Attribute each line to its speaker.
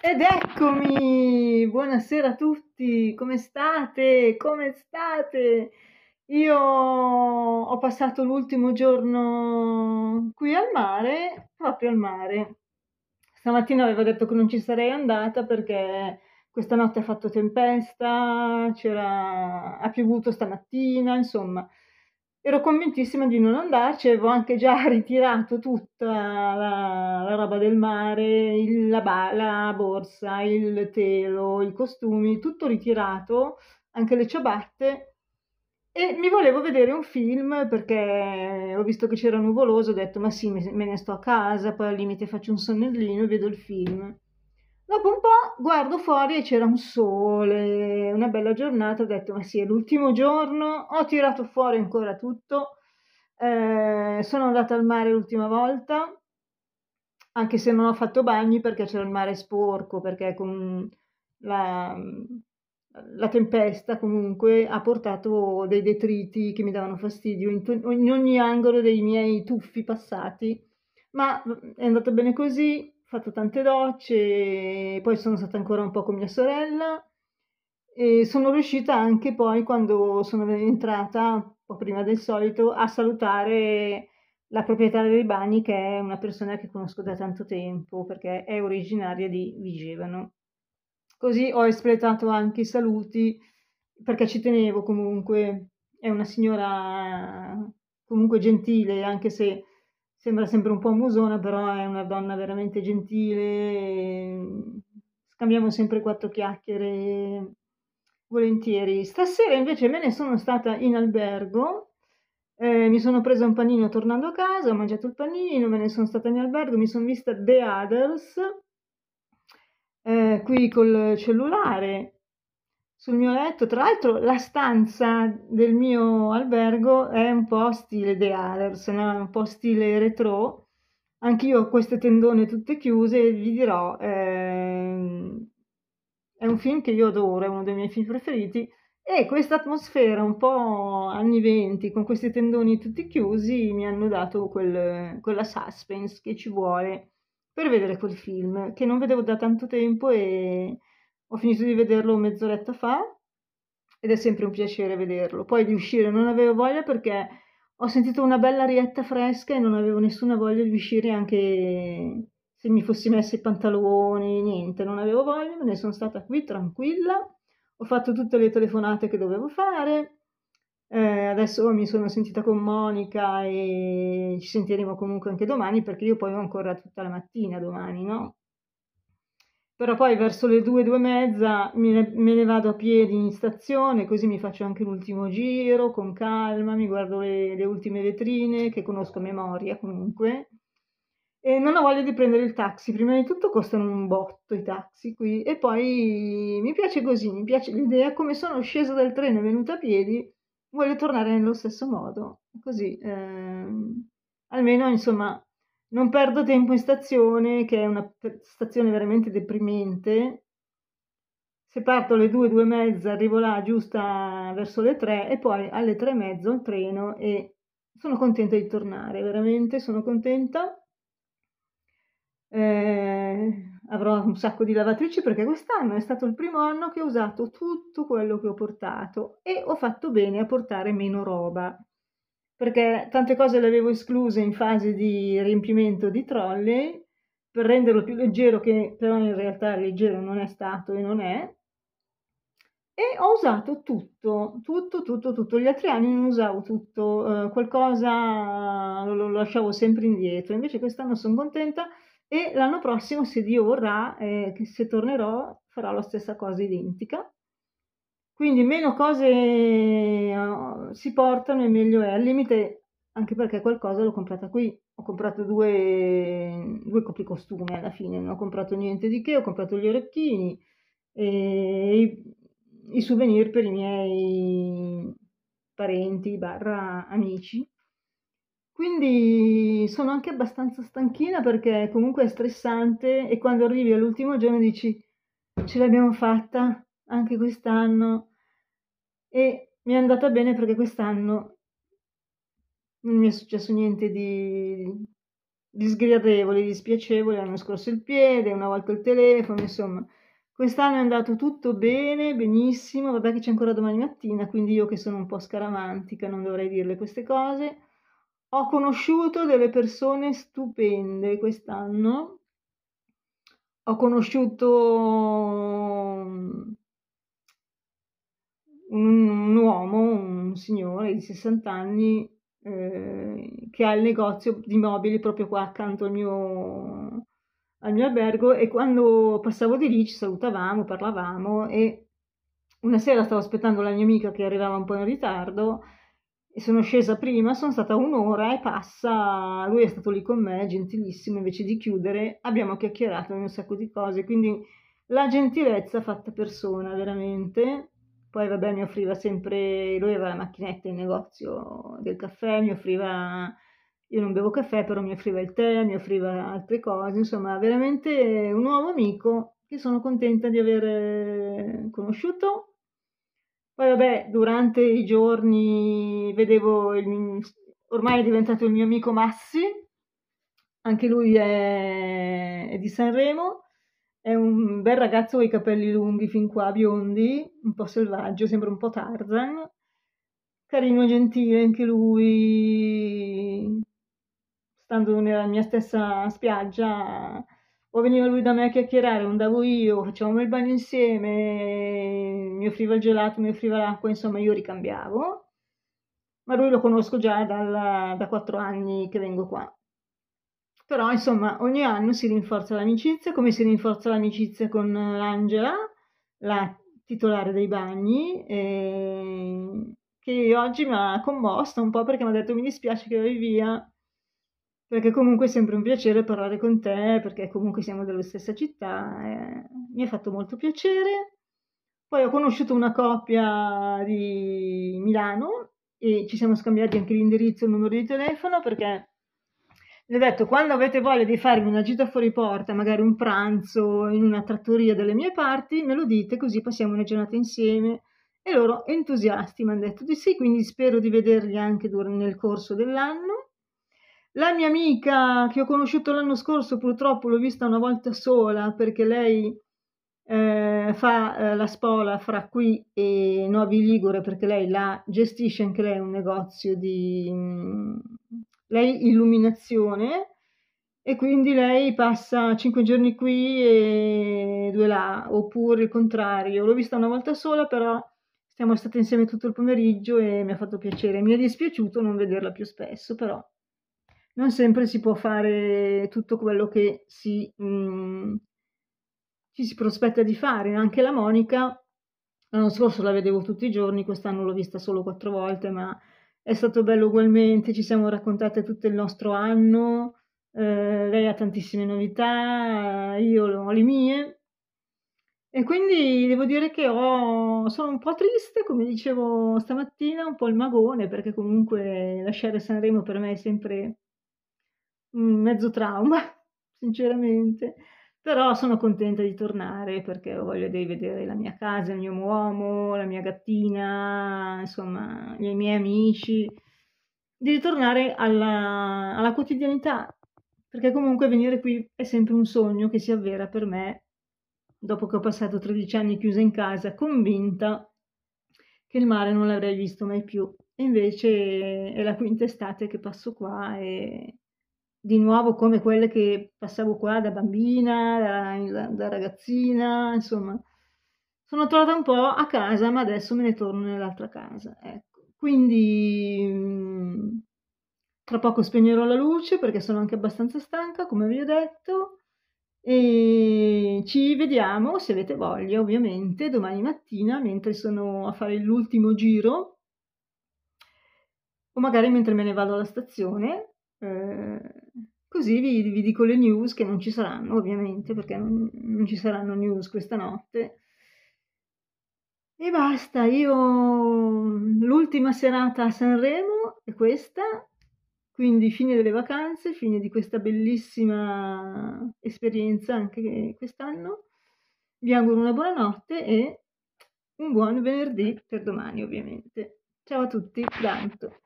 Speaker 1: Ed eccomi! Buonasera a tutti! Come state? Come state? Io ho passato l'ultimo giorno qui al mare, proprio al mare. Stamattina avevo detto che non ci sarei andata perché questa notte ha fatto tempesta, c'era... ha piovuto stamattina, insomma ero convintissima di non andarci, avevo anche già ritirato tutta la, la roba del mare, il, la, la, borsa, il telo, i costumi, tutto ritirato, anche le ciabatte. E mi volevo vedere un film perché ho visto che c'era nuvoloso, ho detto ma sì, me ne sto a casa, poi al limite faccio un sonnellino e vedo il film. Dopo un po' guardo fuori e c'era un sole, una bella giornata, ho detto ma sì, è l'ultimo giorno, ho tirato fuori ancora tutto, eh, sono andata al mare l'ultima volta, anche se non ho fatto bagni perché c'era il mare sporco, perché con la, la tempesta comunque ha portato dei detriti che mi davano fastidio in, in ogni angolo dei miei tuffi passati, ma mm, è andata bene così, fatto tante docce, poi sono stata ancora un po' con mia sorella e sono riuscita anche poi quando sono entrata un po' prima del solito a salutare la proprietaria dei bagni che è una persona che conosco da tanto tempo perché è originaria di Vigevano. Così ho espletato anche i saluti perché ci tenevo comunque, è una signora comunque gentile anche se sembra sempre un po' musona, però è una donna veramente gentile, scambiamo sempre quattro chiacchiere volentieri. Stasera invece me ne sono stata in albergo, eh, mi sono presa un panino tornando a casa, ho mangiato il panino, me ne sono stata in albergo, mi sono vista The Others, eh, qui col cellulare, sul mio letto. Tra l'altro la stanza del mio albergo è un po' stile The Others, no? è un po' stile retro. Anch'io ho queste tendone tutte chiuse vi dirò, ehm, è un film che io adoro, è uno dei miei film preferiti. E questa atmosfera un po' anni venti, con questi tendoni tutti chiusi, mi hanno dato quel, quella suspense che ci vuole per vedere quel film, che non vedevo da tanto tempo e ho finito di vederlo mezz'oretta fa ed è sempre un piacere vederlo. Poi di uscire non avevo voglia perché ho sentito una bella rietta fresca e non avevo nessuna voglia di uscire anche se mi fossi messa i pantaloni, niente, non avevo voglia, me ne sono stata qui tranquilla. Ho fatto tutte le telefonate che dovevo fare. Eh, adesso mi sono sentita con Monica e ci sentiremo comunque anche domani perché io poi ho ancora tutta la mattina domani, no? però poi verso le due, due e mezza me ne, me ne, vado a piedi in stazione, così mi faccio anche l'ultimo giro con calma, mi guardo le, le ultime vetrine che conosco a memoria comunque. E non ho voglia di prendere il taxi, prima di tutto costano un botto i taxi qui e poi mi piace così, mi piace l'idea come sono scesa dal treno e venuta a piedi, voglio tornare nello stesso modo, così eh, almeno insomma non perdo tempo in stazione, che è una stazione veramente deprimente. Se parto alle 2, 2 e mezza, arrivo là giusta verso le 3 e poi alle 3 e mezzo il treno e sono contenta di tornare, veramente sono contenta. Eh, avrò un sacco di lavatrici perché quest'anno è stato il primo anno che ho usato tutto quello che ho portato e ho fatto bene a portare meno roba perché tante cose le avevo escluse in fase di riempimento di trolley per renderlo più leggero, che però in realtà leggero non è stato e non è. E ho usato tutto, tutto, tutto, tutto. Gli altri anni non usavo tutto, eh, qualcosa lo, lo, lasciavo sempre indietro. Invece quest'anno sono contenta e l'anno prossimo, se Dio vorrà, eh, se tornerò, farò la stessa cosa identica. Quindi meno cose eh, si portano e meglio è. Al limite, anche perché qualcosa l'ho comprata qui. Ho comprato due, due copricostume alla fine, non ho comprato niente di che, ho comprato gli orecchini e i, i souvenir per i miei parenti barra amici. Quindi sono anche abbastanza stanchina perché comunque è stressante e quando arrivi all'ultimo giorno dici ce l'abbiamo fatta anche quest'anno e mi è andata bene perché quest'anno non mi è successo niente di, sgradevole, di spiacevole. L'anno scorso il piede, una volta il telefono, insomma. Quest'anno è andato tutto bene, benissimo. Vabbè che c'è ancora domani mattina, quindi io che sono un po' scaramantica non dovrei dirle queste cose. Ho conosciuto delle persone stupende quest'anno. Ho conosciuto signore di 60 anni eh, che ha il negozio di mobili proprio qua accanto al mio, al mio albergo e quando passavo di lì ci salutavamo, parlavamo e una sera stavo aspettando la mia amica che arrivava un po' in ritardo e sono scesa prima, sono stata un'ora e passa, lui è stato lì con me, gentilissimo, invece di chiudere abbiamo chiacchierato un sacco di cose, quindi la gentilezza fatta persona veramente poi vabbè mi offriva sempre, lui aveva la macchinetta in negozio del caffè, mi offriva, io non bevo caffè però mi offriva il tè, mi offriva altre cose, insomma veramente un nuovo amico che sono contenta di aver eh, conosciuto. Poi vabbè durante i giorni vedevo, il, ormai è diventato il mio amico Massi, anche lui è, è di Sanremo è un bel ragazzo con i capelli lunghi fin qua, biondi, un po' selvaggio, sembra un po' Tarzan. Carino e gentile anche lui, stando nella mia stessa spiaggia, o veniva lui da me a chiacchierare, o andavo io, facevamo il bagno insieme, mi offriva il gelato, mi offriva l'acqua, insomma io ricambiavo. Ma lui lo conosco già dalla, da quattro anni che vengo qua. Però insomma ogni anno si rinforza l'amicizia, come si rinforza l'amicizia con eh, l'Angela, la titolare dei bagni, eh, che oggi mi ha commossa un po' perché mi ha detto mi dispiace che vai via, perché comunque è sempre un piacere parlare con te, perché comunque siamo della stessa città, eh, mi ha fatto molto piacere. Poi ho conosciuto una coppia di Milano e ci siamo scambiati anche l'indirizzo e il numero di telefono perché gli ho detto quando avete voglia di farvi una gita fuori porta, magari un pranzo in una trattoria delle mie parti, me lo dite così passiamo una giornata insieme. E loro entusiasti mi hanno detto di sì, quindi spero di vederli anche nel corso dell'anno. La mia amica che ho conosciuto l'anno scorso purtroppo l'ho vista una volta sola perché lei eh, fa eh, la spola fra qui e Novi Ligure perché lei la gestisce anche lei un negozio di mm, lei illuminazione e quindi lei passa cinque giorni qui e due là, oppure il contrario. L'ho vista una volta sola, però siamo state insieme tutto il pomeriggio e mi ha fatto piacere. Mi è dispiaciuto non vederla più spesso, però non sempre si può fare tutto quello che si, mh, mm, ci si prospetta di fare. Anche la Monica, l'anno scorso la vedevo tutti i giorni, quest'anno l'ho vista solo quattro volte, ma è stato bello ugualmente, ci siamo raccontate tutto il nostro anno, eh, lei ha tantissime novità, io ho le mie. E quindi devo dire che ho, sono un po' triste, come dicevo stamattina, un po' il magone, perché comunque lasciare Sanremo per me è sempre un mezzo trauma, sinceramente però sono contenta di tornare perché ho voglia di vedere la mia casa, il mio uomo, la mia gattina, insomma, i miei amici, di ritornare alla, alla quotidianità, perché comunque venire qui è sempre un sogno che si avvera per me dopo che ho passato 13 anni chiusa in casa, convinta che il mare non l'avrei visto mai più. invece è la quinta estate che passo qua e di nuovo come quelle che passavo qua da bambina, da, da ragazzina, insomma. Sono tornata un po' a casa, ma adesso me ne torno nell'altra casa. Ecco. Quindi mm, tra poco spegnerò la luce perché sono anche abbastanza stanca, come vi ho detto. E ci vediamo, se avete voglia, ovviamente, domani mattina mentre sono a fare l'ultimo giro o magari mentre me ne vado alla stazione eh, così vi, vi, dico le news che non ci saranno, ovviamente, perché non, non ci saranno news questa notte. E basta, io l'ultima serata a Sanremo è questa, quindi fine delle vacanze, fine di questa bellissima esperienza anche quest'anno. Vi auguro una buona notte e un buon venerdì per domani ovviamente. Ciao a tutti, tanto